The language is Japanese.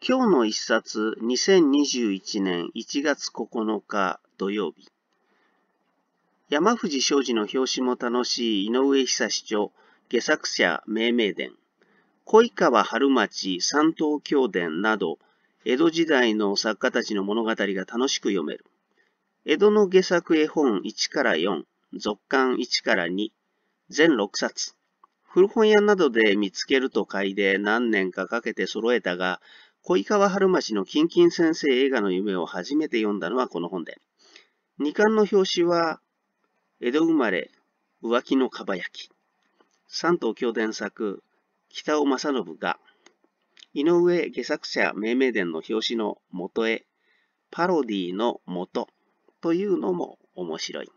今日の一冊、2021年1月9日土曜日。山藤昌司の表紙も楽しい井上久志著、下作者命名伝。小川春町三島教伝など、江戸時代の作家たちの物語が楽しく読める。江戸の下作絵本1から4、続刊1から2、全6冊。古本屋などで見つけると買いで何年かかけて揃えたが、小川春町の金金先生映画の夢を初めて読んだのはこの本で、二巻の表紙は、江戸生まれ、浮気のかば焼き、三島京伝作、北尾正信が、井上下作者命名伝の表紙の元へ、パロディの元というのも面白い。